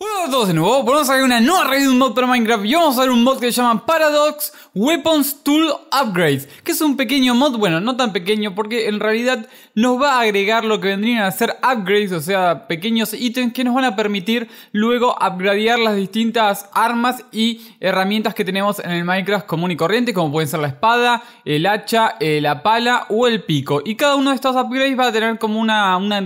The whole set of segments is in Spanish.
Woo! todos de nuevo, vamos a ver una nueva raid de un mod para Minecraft y vamos a ver un mod que se llama Paradox Weapons Tool Upgrades que es un pequeño mod, bueno, no tan pequeño porque en realidad nos va a agregar lo que vendrían a ser upgrades, o sea, pequeños ítems que nos van a permitir luego upgradear las distintas armas y herramientas que tenemos en el Minecraft común y corriente como pueden ser la espada, el hacha, eh, la pala o el pico y cada uno de estos upgrades va a tener como un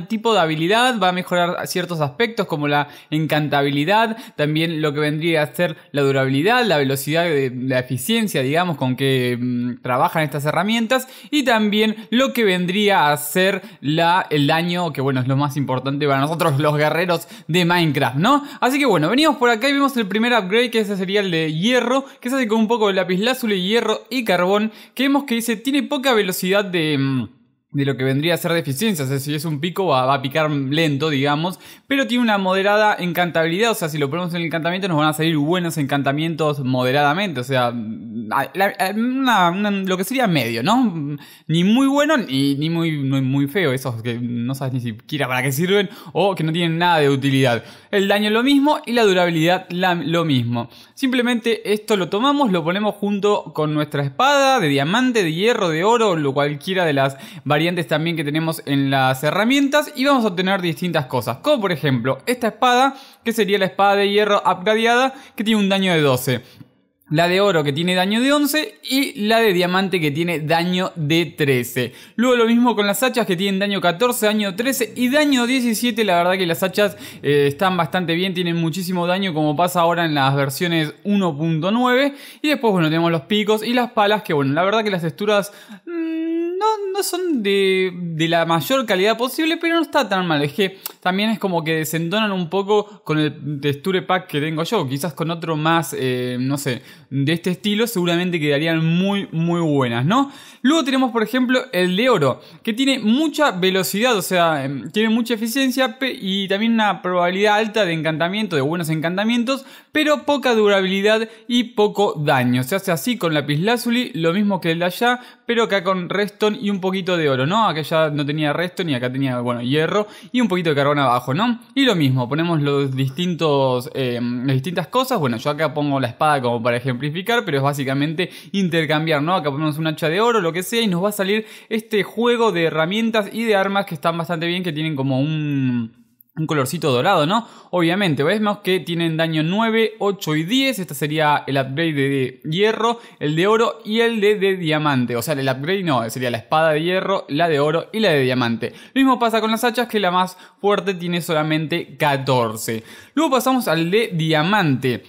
tipo de habilidad, va a mejorar ciertos aspectos como la encantabilidad también lo que vendría a ser la durabilidad, la velocidad, la eficiencia, digamos, con que mm, trabajan estas herramientas y también lo que vendría a ser la, el daño, que bueno, es lo más importante para nosotros los guerreros de Minecraft, ¿no? Así que bueno, venimos por acá y vemos el primer upgrade, que ese sería el de hierro, que se hace con un poco de y hierro y carbón, que vemos que dice tiene poca velocidad de... Mm, de lo que vendría a ser deficiencias. Es, si es un pico, va, va, a picar lento, digamos, pero tiene una moderada encantabilidad. O sea, si lo ponemos en el encantamiento, nos van a salir buenos encantamientos moderadamente. O sea, lo que sería medio, ¿no? Ni muy bueno ni, ni muy, muy, feo, esos que no sabes ni siquiera para qué sirven o que no tienen nada de utilidad. El daño lo mismo y la durabilidad lo mismo. Simplemente esto lo tomamos, lo ponemos junto con nuestra espada de diamante, de hierro, de oro, lo cualquiera de las variantes también que tenemos en las herramientas y vamos a obtener distintas cosas, como por ejemplo esta espada que sería la espada de hierro upgradeada que tiene un daño de 12 la de oro que tiene daño de 11 y la de diamante que tiene daño de 13. Luego lo mismo con las hachas que tienen daño 14, daño 13 y daño 17. La verdad que las hachas eh, están bastante bien, tienen muchísimo daño como pasa ahora en las versiones 1.9. Y después, bueno, tenemos los picos y las palas que, bueno, la verdad que las texturas... Mm, no, son de, de la mayor calidad posible, pero no está tan mal. Es que también es como que desentonan un poco con el texture pack que tengo yo. Quizás con otro más, eh, no sé, de este estilo, seguramente quedarían muy, muy buenas, ¿no? Luego tenemos, por ejemplo, el de oro, que tiene mucha velocidad, o sea, em, tiene mucha eficiencia y también una probabilidad alta de encantamiento, de buenos encantamientos, pero poca durabilidad y poco daño. Se hace así con lazuli, lo mismo que el de allá, pero acá con redstone y un poquito de oro, ¿no? Acá ya no tenía redstone y acá tenía, bueno, hierro y un poquito de carbón abajo, ¿no? Y lo mismo, ponemos los distintos, eh, las distintas cosas. Bueno, yo acá pongo la espada como para ejemplificar, pero es básicamente intercambiar, ¿no? Acá ponemos un hacha de oro, lo que sea, y nos va a salir este juego de herramientas y de armas que están bastante bien, que tienen como un un colorcito dorado, ¿no? Obviamente, vemos que tienen daño 9, 8 y 10. Este sería el upgrade de hierro, el de oro y el de, de, diamante. O sea, el upgrade no, sería la espada de hierro, la de oro y la de diamante. Lo mismo pasa con las hachas, que la más fuerte tiene solamente 14. Luego pasamos al de diamante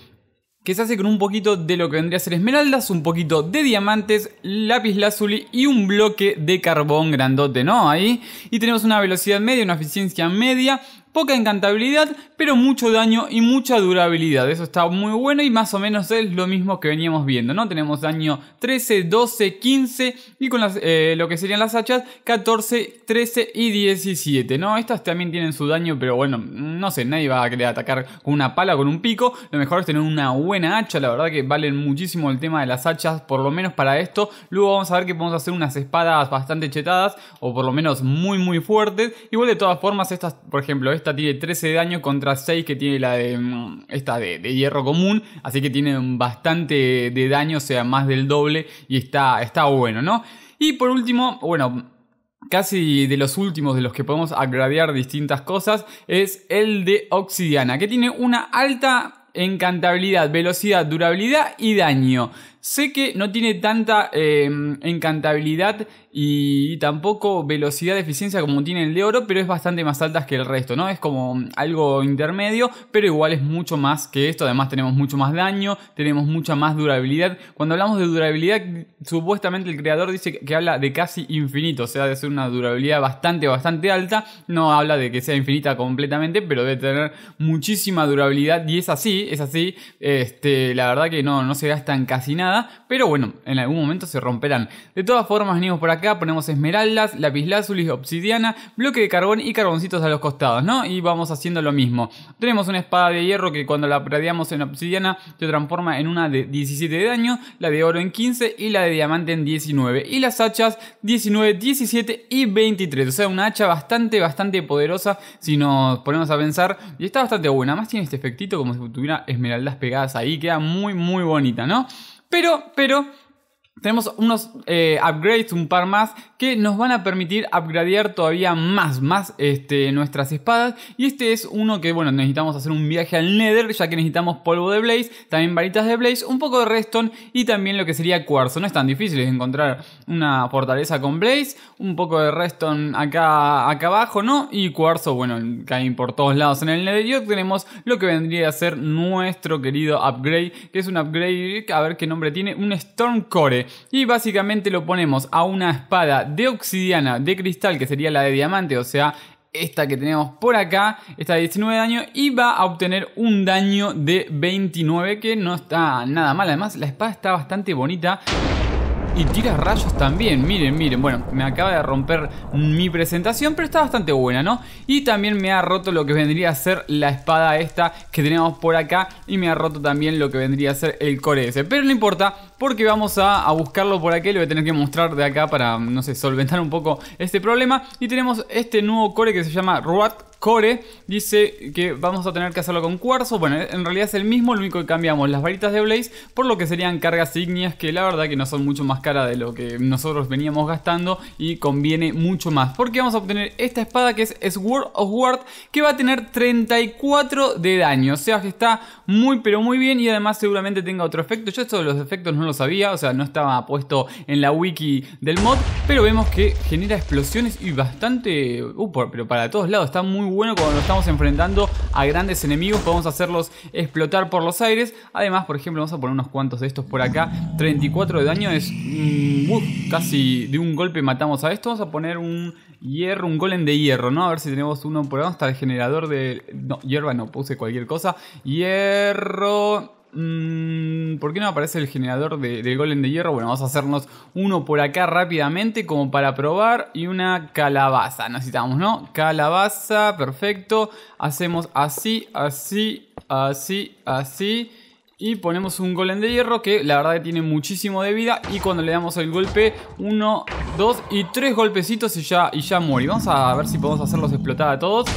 que se hace con un poquito de lo que vendría a ser esmeraldas, un poquito de diamantes, lápiz lazuli y un bloque de carbón grandote, ¿no? Ahí. Y tenemos una velocidad media, una eficiencia media, poca encantabilidad, pero mucho daño y mucha durabilidad. Eso está muy bueno y más o menos es lo mismo que veníamos viendo, ¿no? Tenemos daño 13, 12, 15 y con eh, lo que serían las hachas 14, 13 y 17, ¿no? Estas también tienen su daño, pero bueno, no sé, nadie va a querer atacar con una pala o con un pico. Lo mejor es tener una buena hacha, la verdad que valen muchísimo el tema de las hachas, por lo menos para esto. Luego vamos a ver que podemos hacer unas espadas bastante chetadas o por lo menos muy muy fuertes. Igual de todas formas, estas, por ejemplo, esta tiene 13 de daño contra 6 que tiene la de mm, esta de, hierro común, así que tiene bastante de daño, o sea, más del doble y está, está bueno, ¿no? Y por último, bueno, casi de los últimos de los que podemos agradear distintas cosas, es el de Oxidiana, que tiene una alta encantabilidad, velocidad, durabilidad y daño. Sé que no tiene tanta em, encantabilidad y tampoco velocidad de eficiencia como tiene el de oro, pero es bastante más alta que el resto, ¿no? Es como algo intermedio, pero igual es mucho más que esto. Además tenemos mucho más daño, tenemos mucha más durabilidad. Cuando hablamos de durabilidad, supuestamente el creador dice que habla de casi infinito, o sea, de ser una durabilidad bastante, bastante alta. No habla de que sea infinita completamente, pero de tener muchísima durabilidad y es así, es así. Este, la verdad que no, no se gastan casi nada pero bueno, en algún momento se romperán. De todas formas, venimos por acá, ponemos esmeraldas, lazulis, obsidiana, bloque de carbón y carboncitos a los costados, ¿no? Y vamos haciendo lo mismo. Tenemos una espada de hierro que cuando la pradiamos en obsidiana se transforma en una de 17 de daño, la de oro en 15 y la de diamante en 19. Y las hachas 19, 17 y 23. O sea, una hacha bastante, bastante poderosa si nos ponemos a pensar. Y está bastante buena. Además tiene este efectito como si tuviera esmeraldas pegadas ahí. Queda muy, muy bonita, ¿no? Pero, pero, tenemos unos eh, upgrades, un par más, que nos van a permitir upgradear todavía más, más este, nuestras espadas. Y este es uno que, bueno, necesitamos hacer un viaje al Nether, ya que necesitamos polvo de Blaze, también varitas de Blaze, un poco de Redstone y también lo que sería cuarzo. No es tan difícil encontrar una fortaleza con Blaze, un poco de Redstone acá, acá abajo, ¿no? Y cuarzo, bueno, caen por todos lados en el Nether. Y tenemos lo que vendría a ser nuestro querido upgrade, que es un upgrade, a ver qué nombre tiene, un Storm Core. Y básicamente lo ponemos a una espada de obsidiana de cristal, que sería la de diamante, o sea, esta que tenemos por acá, está de 19 daño y va a obtener un daño de 29 que no está nada mal. Además, la espada está bastante bonita. Y tira rayos también, miren, miren. Bueno, me acaba de romper mi presentación, pero está bastante buena, ¿no? Y también me ha roto lo que vendría a ser la espada esta que tenemos por acá. Y me ha roto también lo que vendría a ser el core ese. Pero no importa, porque vamos a, buscarlo por aquí. Lo voy a tener que mostrar de acá para, no sé, solventar un poco este problema. Y tenemos este nuevo core que se llama Ruat Core dice que vamos a tener que hacerlo con cuarzo. Bueno, en realidad es el mismo, lo único que cambiamos las varitas de Blaze por lo que serían cargas ignias que la verdad que no son mucho más caras de lo que nosotros veníamos gastando y conviene mucho más. Porque vamos a obtener esta espada que es Sword of Ward que va a tener 34 de daño. O sea que está muy pero muy bien y además seguramente tenga otro efecto. Yo esto de los efectos no lo sabía, o sea, no estaba puesto en la wiki del mod, pero vemos que genera explosiones y bastante... Uh, pero para todos lados, está muy bueno cuando nos estamos enfrentando a grandes enemigos. Podemos hacerlos explotar por los aires. Además, por ejemplo, vamos a poner unos cuantos de estos por acá. 34 de daño es uh, casi de un golpe matamos a esto. Vamos a poner un hierro, un golem de hierro, ¿no? A ver si tenemos uno por acá. hasta el generador de... No, hierba no, puse cualquier cosa. Hierro... Mm, ¿por qué no aparece el generador de, del golem de hierro? Bueno, vamos a hacernos uno por acá rápidamente como para probar y una calabaza. Necesitamos, ¿no? Calabaza, perfecto. Hacemos así, así, así, así. Y ponemos un golem de hierro que la verdad que tiene muchísimo de vida. Y cuando le damos el golpe, uno, dos y tres golpecitos y ya, y ya muere. Vamos a ver si podemos hacerlos explotar a todos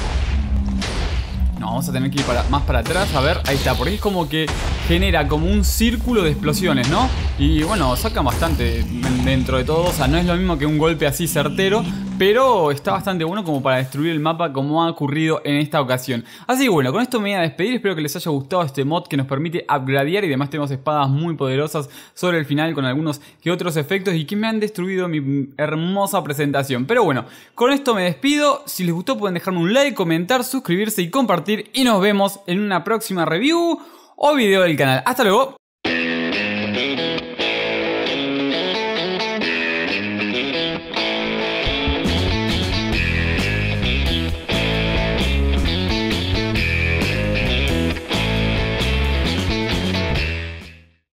vamos a tener que ir más para atrás. A ver, ahí está. Porque es como que genera como un círculo de explosiones, ¿no? Y bueno, sacan bastante dentro de todo. O sea, no es lo mismo que un golpe así certero pero está bastante bueno como para destruir el mapa como ha ocurrido en esta ocasión. Así que bueno, con esto me voy a despedir, espero que les haya gustado este mod que nos permite upgradear y además tenemos espadas muy poderosas sobre el final con algunos que otros efectos y que me han destruido mi hermosa presentación. Pero bueno, con esto me despido, si les gustó pueden dejarme un like, comentar, suscribirse y compartir y nos vemos en una próxima review o video del canal. Hasta luego.